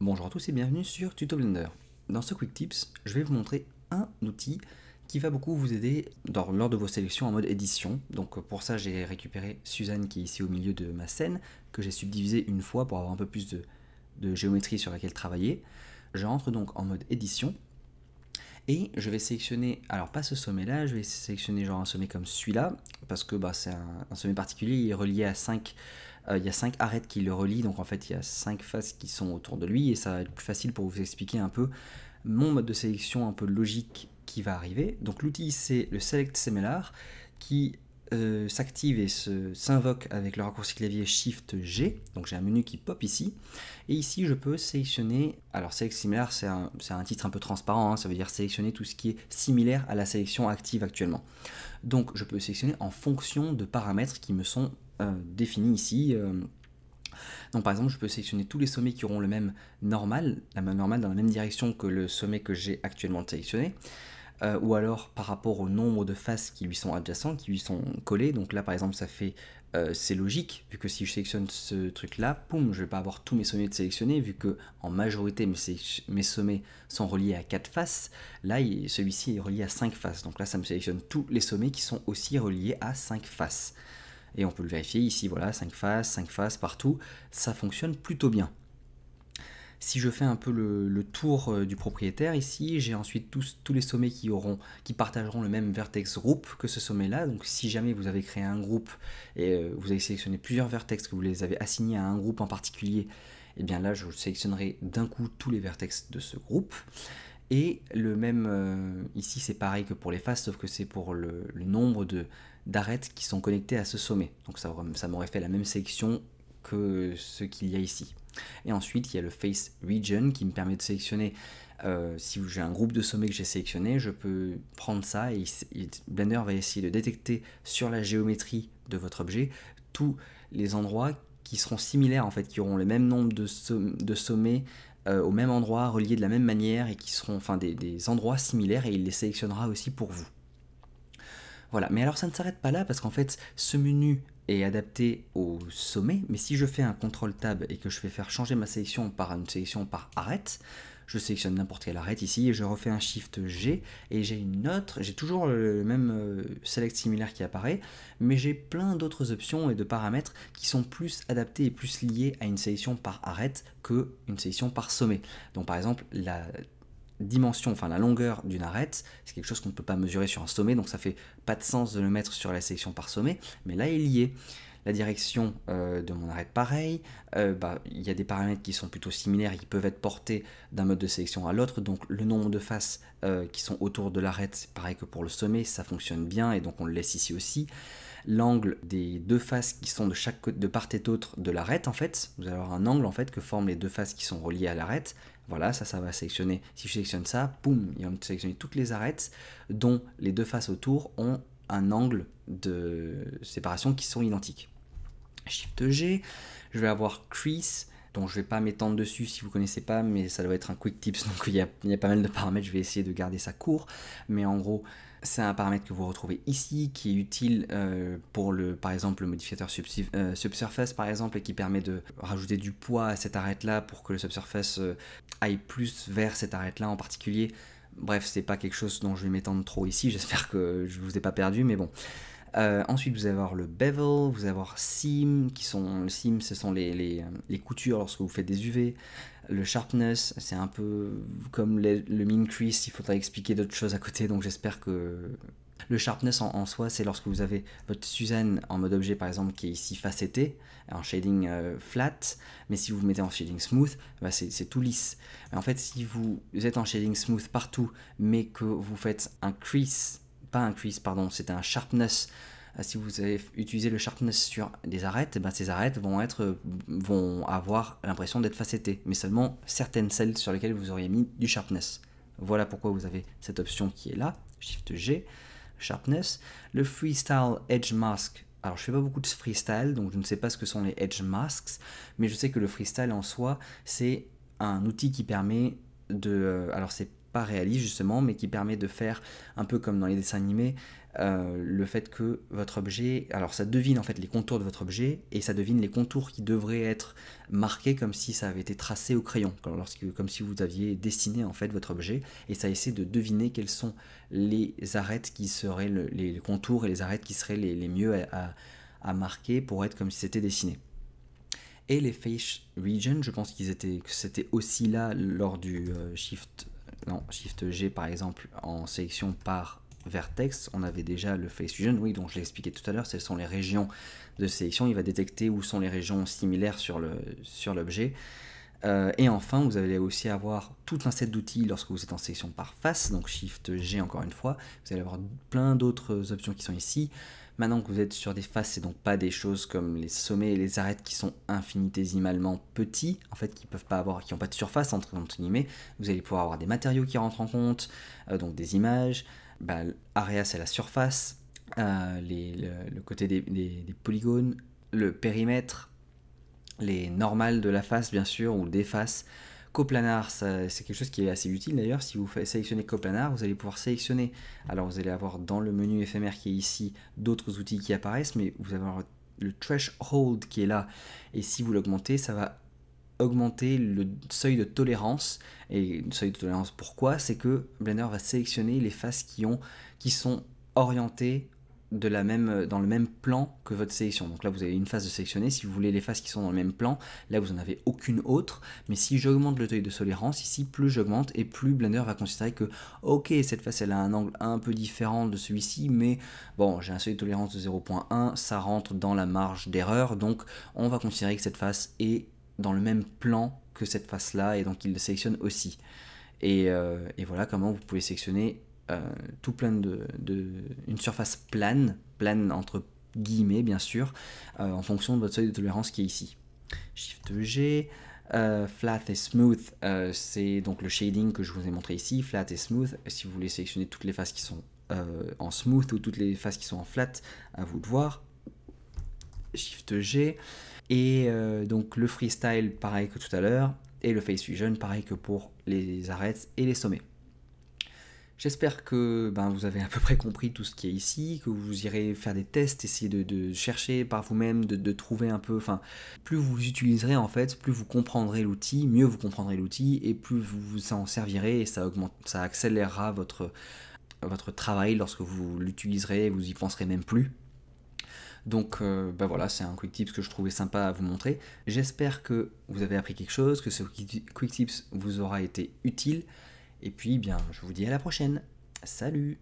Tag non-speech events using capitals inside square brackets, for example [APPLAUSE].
Bonjour à tous et bienvenue sur Tuto Blender. Dans ce Quick Tips, je vais vous montrer un outil qui va beaucoup vous aider lors de vos sélections en mode édition. Donc euh, pour ça, j'ai récupéré Suzanne qui est ici au milieu de ma scène, que j'ai subdivisé une fois pour avoir un peu plus de, de géométrie sur laquelle travailler. Je rentre donc en mode édition et je vais sélectionner, alors pas ce sommet-là, je vais sélectionner genre un sommet comme celui-là, parce que bah, c'est un, sommet particulier, il est relié à 5, euh, il y a 5 arêtes qui le relient, donc en fait il y a 5 faces qui sont autour de lui, et ça va être plus facile pour vous expliquer un peu mon mode de sélection un peu logique qui va arriver. Donc l'outil c'est le Select Similar, qui euh, s'active et s'invoque avec le raccourci clavier Shift G. Donc j'ai un menu qui pop ici. Et ici, je peux sélectionner. Alors, Select Similar, c'est un, titre un peu transparent. Hein. ça veut dire sélectionner tout ce qui est similaire à la sélection active actuellement. Donc, je peux sélectionner en fonction de paramètres qui me sont euh, définis ici. Euh. donc par exemple, je peux sélectionner tous les sommets qui auront le même normal, la même normale dans la même direction que le sommet que j'ai actuellement sélectionné. Euh, ou alors par rapport au nombre de faces qui lui sont adjacentes, qui lui sont collées. Donc là, par exemple, ça fait euh, c'est logique, vu que si je sélectionne ce truc-là, poum, je vais pas avoir tous mes sommets de sélectionner vu que en majorité mes, mes sommets sont reliés à 4 faces. Là, celui-ci est relié à 5 faces. Donc là, ça me sélectionne tous les sommets qui sont aussi reliés à 5 faces. Et on peut le vérifier ici, voilà, 5 faces, 5 faces partout. Ça fonctionne plutôt bien. Si je fais un peu le, tour euh, du propriétaire ici, j'ai ensuite tous, les sommets qui, auront, qui partageront le même vertex groupe que ce sommet-là. Donc si jamais vous avez créé un groupe et euh, vous avez sélectionné plusieurs vertex que vous les avez assignés à un groupe en particulier, et eh bien là je sélectionnerai d'un coup tous les vertex de ce groupe. Et le même, euh, ici c'est pareil que pour les faces, sauf que c'est pour le, nombre d'arêtes qui sont connectées à ce sommet. Donc ça, ça m'aurait fait la même sélection que ce qu'il y a ici. Et ensuite, il y a le Face Region qui me permet de sélectionner, euh, si j'ai un groupe de sommets que j'ai sélectionné, je peux prendre ça et, Blender va essayer de détecter sur la géométrie de votre objet tous les endroits qui seront similaires, en fait, qui auront le même nombre de, sommets euh, au même endroit, reliés de la même manière et qui seront enfin, des endroits similaires et il les sélectionnera aussi pour vous. Voilà, mais alors ça ne s'arrête pas là parce qu'en fait ce menu est adapté au sommet, mais si je fais un CTRL tab et que je fais faire changer ma sélection par une sélection par arête, je sélectionne n'importe quelle arête ici et je refais un shift G et j'ai une autre, j'ai toujours le même euh, select similaire qui apparaît, mais j'ai plein d'autres options et de paramètres qui sont plus adaptés et plus liés à une sélection par arête que une sélection par sommet. Donc par exemple, la dimension, enfin la longueur d'une arête, c'est quelque chose qu'on ne peut pas mesurer sur un sommet, donc ça fait pas de sens de le mettre sur la sélection par sommet, mais là il y est. La direction euh, de mon arête pareil, euh, bah, il y a des paramètres qui sont plutôt similaires, qui peuvent être portés d'un mode de sélection à l'autre, donc le nombre de faces euh, qui sont autour de l'arête, c'est pareil que pour le sommet, ça fonctionne bien et donc on le laisse ici aussi l'angle des deux faces qui sont de chaque côté, de part et d'autre de l'arête en fait. Vous allez avoir un angle en fait que forment les deux faces qui sont reliées à l'arête. Voilà, ça, ça va sélectionner. Si je sélectionne ça, boum, il va me sélectionner toutes les arêtes dont les deux faces autour ont un angle de séparation qui sont identiques. Shift G, je vais avoir crease, donc je ne vais pas m'étendre dessus si vous ne connaissez pas, mais ça doit être un quick tips, [LAUGHS] donc il y, a, pas mal de paramètres, je vais essayer de garder ça court, mais en gros c'est un paramètre que vous retrouvez ici qui est utile euh, pour le par exemple le modificateur euh, subsurface par exemple et qui permet de rajouter du poids à cette arête là pour que le subsurface euh, aille plus vers cette arête là en particulier. Bref, c'est pas quelque chose dont je vais m'étendre trop ici, [LAUGHS] j'espère que je vous ai pas perdu, mais bon. Euh, ensuite, vous allez avoir le bevel, vous allez avoir seam, qui sont le seam, ce sont les, les, les coutures lorsque vous faites des UV. Le sharpness, c'est un peu comme le min crease, il faudrait expliquer d'autres choses à côté, donc j'espère que le sharpness en, soi, c'est lorsque vous avez votre Suzanne en mode objet par exemple qui est ici facetté, en shading euh, flat, mais si vous, vous mettez en shading smooth, bah, c'est tout lisse. Mais en fait, si vous êtes en shading smooth partout, mais que vous faites un crease pas un crease, pardon, c'est un sharpness. Euh, si vous avez utilisé le sharpness sur des arêtes, eh ben, ces arêtes vont, être, euh, vont avoir l'impression d'être facettées, mais seulement certaines celles sur lesquelles vous auriez mis du sharpness. Voilà pourquoi vous avez cette option qui est là, Shift G, Sharpness. Le Freestyle Edge Mask, alors je fais pas beaucoup de freestyle, donc je ne sais pas ce que sont les edge masks, mais je sais que le freestyle en soi, c'est un outil qui permet de... Euh, alors c'est pas réaliste justement, mais qui permet de faire un peu comme dans les dessins animés, euh, le fait que votre objet, alors ça devine en fait les contours de votre objet et ça devine les contours qui devraient être marqués comme si ça avait été tracé au crayon, comme, si vous aviez dessiné en fait votre objet et ça essaie de deviner quels sont les arêtes qui seraient les, contours et les arêtes qui seraient les, mieux à, marquer pour être comme si c'était dessiné et les face region. Je pense qu'ils étaient, que c'était aussi là lors du euh, Shift Shift G par exemple en sélection par vertex, on avait déjà le Face Fusion, oui, dont je l'ai expliqué tout à l'heure, ce sont les régions de sélection, il va détecter où sont les régions similaires sur l'objet. Sur euh, et enfin, vous allez aussi avoir tout un set d'outils lorsque vous êtes en sélection par face, donc Shift G encore une fois, vous allez avoir plein d'autres options qui sont ici, Maintenant que vous êtes sur des faces et donc pas des choses comme les sommets et les arêtes qui sont infinitésimalement petits, en fait qui peuvent pas avoir, qui n'ont pas de surface entre, guillemets, vous allez pouvoir avoir des matériaux qui rentrent en compte, euh, donc des images. Bah, area c'est la surface, euh, le, côté des polygones, le périmètre, les normales de la face bien sûr ou des faces. Coplanar, c'est quelque chose qui est assez utile d'ailleurs. Si vous sélectionnez Coplanar, vous allez pouvoir sélectionner. Alors vous allez avoir dans le menu éphémère qui est ici d'autres outils qui apparaissent, mais vous avez le threshold qui est là. Et si vous l'augmentez, ça va augmenter le seuil de tolérance. Et le seuil de tolérance, pourquoi C'est que Blender va sélectionner les faces qui, ont, qui sont orientées de la même, euh, dans le même plan que votre sélection. Donc là, vous avez une face de sélectionner. Si vous voulez les faces qui sont dans le même plan, là, vous n'en avez aucune autre. Mais si j'augmente le seuil de tolérance, ici, plus j'augmente et plus Blender va considérer que, ok, cette face, elle a un angle un peu différent de celui-ci, mais bon, j'ai un seuil de tolérance de 0.1, ça rentre dans la marge d'erreur. Donc, on va considérer que cette face est dans le même plan que cette face-là et donc il le sélectionne aussi. et euh, voilà comment vous pouvez sélectionner euh, tout plein de, une surface plane, plane entre guillemets bien sûr, euh, en fonction de votre seuil de tolérance qui est ici. Shift G, euh, flat et smooth, c'est donc le shading que je vous ai montré ici. Flat et smooth, si vous voulez sélectionner toutes les faces qui sont en smooth ou toutes les faces qui sont en flat, à vous de voir. Shift G. Et donc le freestyle, pareil que tout à l'heure. Et le face fusion, pareil que pour les arêtes et les sommets. J'espère que ben, vous avez à peu près compris tout ce qui est ici, que vous irez faire des tests, essayer de, chercher par vous-même, de, trouver un peu. Enfin, plus vous utiliserez en fait, plus vous comprendrez l'outil, mieux vous comprendrez l'outil et plus vous vous en servirez et ça accélérera votre travail lorsque vous l'utiliserez, vous y penserez même plus. Donc euh, ben voilà, c'est un quick tips que je trouvais sympa à vous montrer. J'espère que vous avez appris quelque chose, que ce quick tips vous aura été utile. Et puis, eh bien, je vous dis à la prochaine. Salut